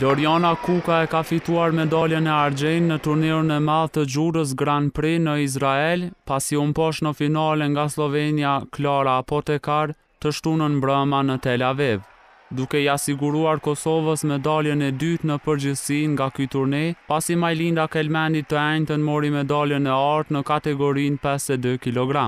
Loriana Kuka e ka fituar medaljen e argjen në turnirën e madhë të gjurës Grand Prix në Izrael, pasi unë posh në finale nga Slovenia, Klara Apotekar, të shtunën mbrëma në Tel Aviv. Duke i asiguruar Kosovës medaljen e dytë në përgjithsi nga këj turne, pasi Majlinda Kelmeni të ejnë të nëmori medaljen e artë në kategorin 52 kg.